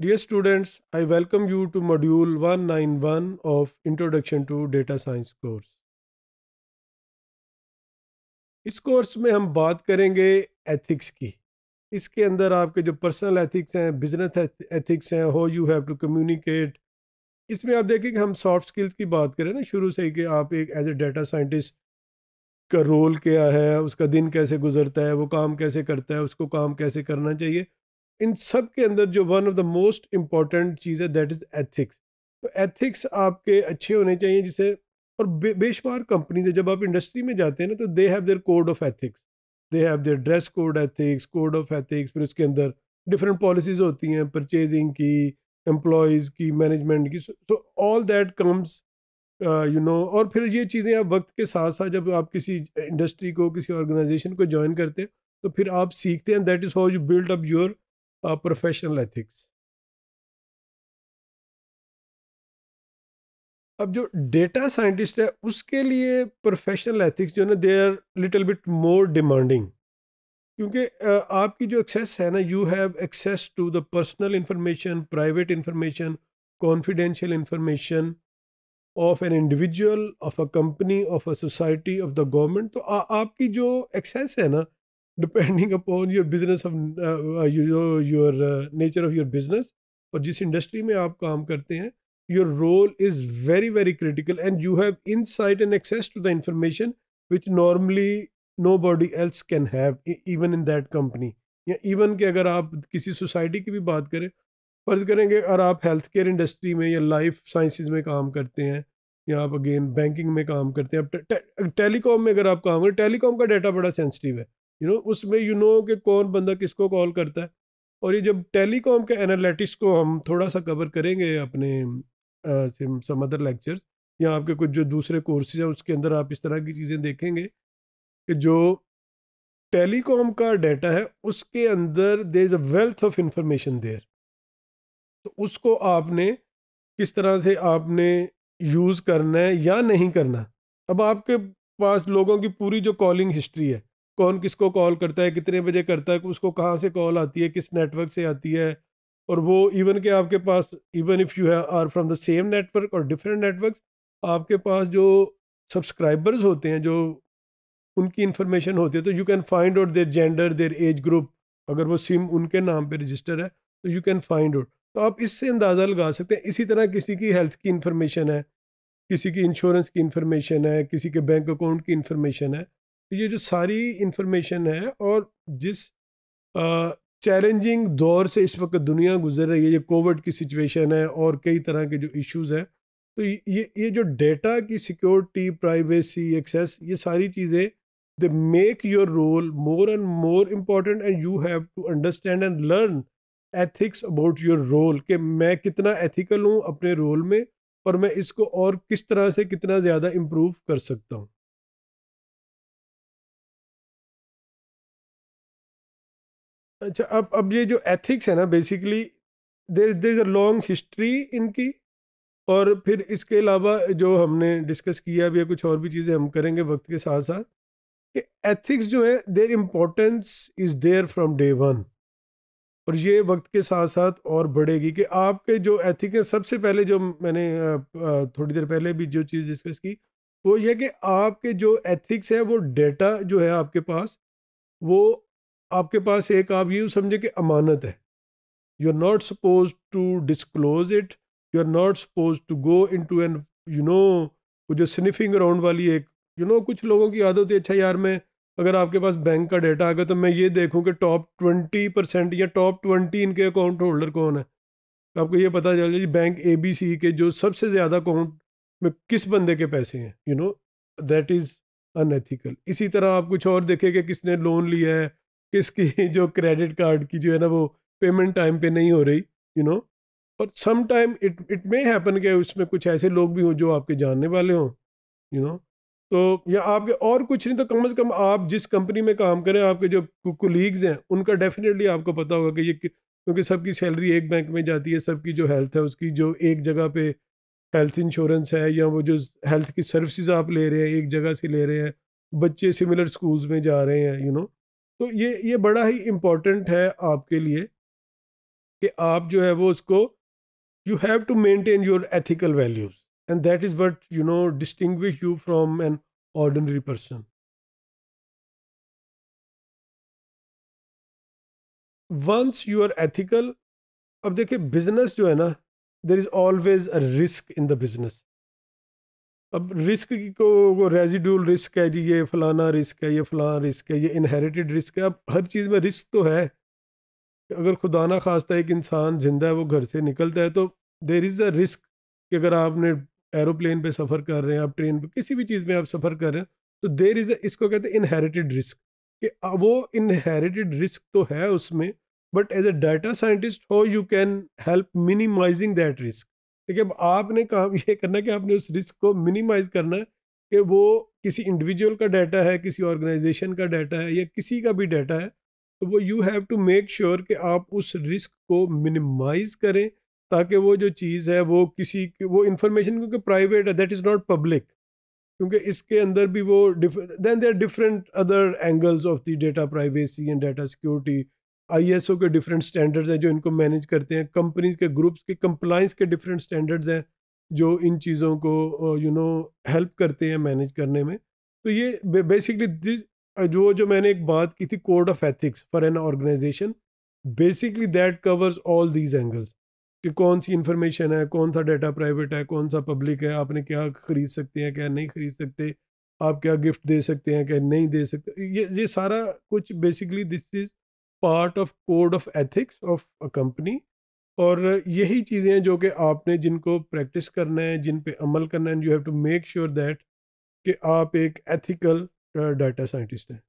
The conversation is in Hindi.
Dear students, I welcome you to module 191 of Introduction to Data Science course. इस कोर्स में हम बात करेंगे एथिक्स की इसके अंदर आपके जो पर्सनल एथिक्स हैं बिजनेस एथिक्स हैं हो यू हैव टू कम्युनिकेट इसमें आप देखें कि हम सॉफ्ट स्किल्स की बात करें ना शुरू से ही कि आप एक एज ए डाटा साइंटिस्ट का रोल क्या है उसका दिन कैसे गुजरता है वो काम कैसे करता है उसको काम कैसे करना चाहिए इन सब के अंदर जो one of the most important चीज़ है दैट इज़ एथिक्स तो एथिक्स आपके अच्छे होने चाहिए जिसे और बे, बेशुमार कंपनीज है जब आप इंडस्ट्री में जाते हैं ना तो they have their code of ethics they have their dress code ethics code of ethics फिर उसके अंदर डिफरेंट पॉलिसीज़ होती हैं परचेजिंग की एम्प्लॉयज़ की मैनेजमेंट की तो all that comes you know और फिर ये चीज़ें आप वक्त के साथ साथ जब आप किसी इंडस्ट्री को किसी ऑर्गेनाइजेशन को ज्वाइन करते हैं तो फिर आप सीखते हैं that is how you build up your professional uh, ethics अब जो डेटा साइंटिस्ट है उसके लिए प्रोफेशनल एथिक्स जो है ना they are little bit more demanding क्योंकि आपकी जो एक्सेस है ना you have access to the personal information private information confidential information of an individual of a company of a society of the government तो आ, आपकी जो एक्सेस है ना depending upon your business of your nature of your business और जिस इंडस्ट्री में आप काम करते हैं your role is very very critical and you have insight and access to the information which normally nobody else can have even in that company या इवन के अगर आप किसी सोसाइटी की भी बात करें फ़र्ज़ करेंगे और आप हेल्थ केयर इंडस्ट्री में या लाइफ साइंसिस में काम करते हैं या आप अगेन बैंकिंग में काम करते हैं आप टेलीकॉम में अगर आप काम करें टेलीकॉम का डाटा बड़ा सेंसिटिव है यू नो उसमें यू नो कि कौन बंदा किसको कॉल करता है और ये जब टेलीकॉम के एनालिटिक्स को हम थोड़ा सा कवर करेंगे अपने सम अदर लेक्चर्स या आपके कुछ जो दूसरे कोर्सेज हैं उसके अंदर आप इस तरह की चीज़ें देखेंगे कि जो टेलीकॉम का डाटा है उसके अंदर there is a wealth of information there तो उसको आपने किस तरह से आपने यूज़ करना है या नहीं करना अब आपके पास लोगों की पूरी जो कॉलिंग हिस्ट्री है कौन किसको कॉल करता है कितने बजे करता है उसको कहाँ से कॉल आती है किस नेटवर्क से आती है और वो इवन के आपके पास इवन इफ़ यू है are from the same network और डिफरेंट नेटवर्क आपके पास जो सब्सक्राइबर्स होते हैं जो उनकी इन्फॉर्मेशन होती है तो you can find out their gender their age group अगर वो सिम उनके नाम पे रजिस्टर है तो यू कैन फाइंड आउट तो आप इससे अंदाज़ा लगा सकते हैं इसी तरह किसी की हेल्थ की इन्फॉर्मेशन है किसी की इंश्योरेंस की इन्फॉर्मेशन है किसी के बैंक अकाउंट की इन्फॉर्मेशन है तो ये जो सारी इंफॉर्मेशन है और जिस चैलेंजिंग दौर से इस वक्त दुनिया गुजर रही है ये कोविड की सिचुएशन है और कई तरह के जो इश्यूज हैं तो ये ये जो डेटा की सिक्योरिटी प्राइवेसी एक्सेस ये सारी चीज़ें they make your role more and more important and you have to understand and learn ethics about your role कि मैं कितना एथिकल हूँ अपने रोल में और मैं इसको और किस तरह से कितना ज़्यादा इम्प्रूव कर सकता हूँ अच्छा अब अब ये जो एथिक्स है ना basically there there is a long history इनकी और फिर इसके अलावा जो हमने डिस्कस किया भी है कुछ और भी चीज़ें हम करेंगे वक्त के साथ साथ कि एथिक्स जो है their importance is there from day one और ये वक्त के साथ साथ और बढ़ेगी कि आपके जो एथिक्स हैं सबसे पहले जो मैंने थोड़ी देर पहले भी जो चीज़ डिस्कस की वो ये कि आपके जो एथिक्स है वो डेटा जो है आपके पास वो आपके पास एक आप ये समझे कि अमानत है you are not suppose to disclose it you are not suppose to go into an you know वो जो स्निफिंग अराउंड वाली एक यू you नो know, कुछ लोगों की आदत है अच्छा यार मैं अगर आपके पास बैंक का डेटा आ गया तो मैं ये देखूं कि टॉप ट्वेंटी परसेंट या टॉप ट्वेंटी इनके अकाउंट होल्डर कौन है तो आपको ये पता चल जाए बैंक ए बी सी के जो सबसे ज़्यादा अकाउंट में किस बंदे के पैसे हैं you know that is unethical इसी तरह आप कुछ और देखें कि किसने लोन लिया है किसकी जो क्रेडिट कार्ड की जो है ना वो पेमेंट टाइम पे नहीं हो रही यू you नो know? और some time it it may happen के उसमें कुछ ऐसे लोग भी हों जो आपके जानने वाले हों यू नो तो या आपके और कुछ नहीं तो कम से कम आप जिस कंपनी में काम करें आपके जो कोलीग्स हैं उनका डेफिनेटली आपको पता होगा कि ये क्योंकि सबकी सैलरी एक बैंक में जाती है सबकी जो हेल्थ है उसकी जो एक जगह पे हेल्थ इंश्योरेंस है या वो जो हेल्थ की सर्विसेज आप ले रहे हैं एक जगह से ले रहे हैं बच्चे सिमिलर स्कूल्स में जा रहे हैं यू you नो know? तो ये ये बड़ा ही इम्पोर्टेंट है आपके लिए कि आप जो है वो उसको you have to maintain your ethical values and that is what you know distinguish you from an ordinary person once you are ethical अब देखिए बिजनेस जो है ना there is always a risk in the business अब रिस्क को वो रेजिड्यूल रिस्क है जी ये फलाना रिस्क है ये फलाना रिस्क है ये इनहेरिटेड रिस्क है अब हर चीज़ में रिस्क तो है अगर खुदा ना खास्ता एक इंसान जिंदा है वो घर से निकलता है तो देर इज़ अ रिस्क कि अगर आपने एरोप्लेन पे सफ़र कर रहे हैं आप ट्रेन पर किसी भी चीज़ में आप सफ़र कर रहे हैं तो देर इज़ अ इसको कहते हैं इनहेरिटेड रिस्क कि वो इनहेरिटेड रिस्क तो है उसमें but as a data scientist हो you can help minimising that risk देखिए अब आपने काम ये करना कि आपने उस रिस्क को मिनिमाइज करना है कि वो किसी इंडिविजुअल का डाटा है किसी ऑर्गेनाइजेशन का डाटा है या किसी का भी डाटा है तो वो you have to make sure कि आप उस रिस्क को मिनिमाइज करें ताकि वो जो चीज़ है वो किसी वो इन्फॉर्मेशन क्योंकि प्राइवेट है दैट इज़ नॉट पब्लिक क्योंकि इसके अंदर भी वो then there different other angles of the data privacy and data security ISO के डिफरेंट स्टैंडर्ड्स हैं जो इनको मैनेज करते हैं कंपनीज के ग्रुप्स के कंप्लाइंस के डिफरेंट स्टैंडर्ड्स हैं जो इन चीज़ों को यू नो हेल्प करते हैं मैनेज करने में तो ये बेसिकली दिस जो जो मैंने एक बात की थी code of ethics for an organisation basically that covers all these angles कि कौन सी इन्फॉर्मेशन है कौन सा डाटा प्राइवेट है कौन सा पब्लिक है आपने क्या ख़रीद सकते हैं क्या नहीं ख़रीद सकते आप क्या गिफ्ट दे सकते हैं क्या नहीं दे सकते ये ये सारा कुछ basically this is part of code of ethics of a company और यही चीज़ें हैं जो कि आपने जिनको प्रैक्टिस करना है जिन पे अमल करना है you have to make sure that कि आप एक एथिकल डाटा साइंटिस्ट हैं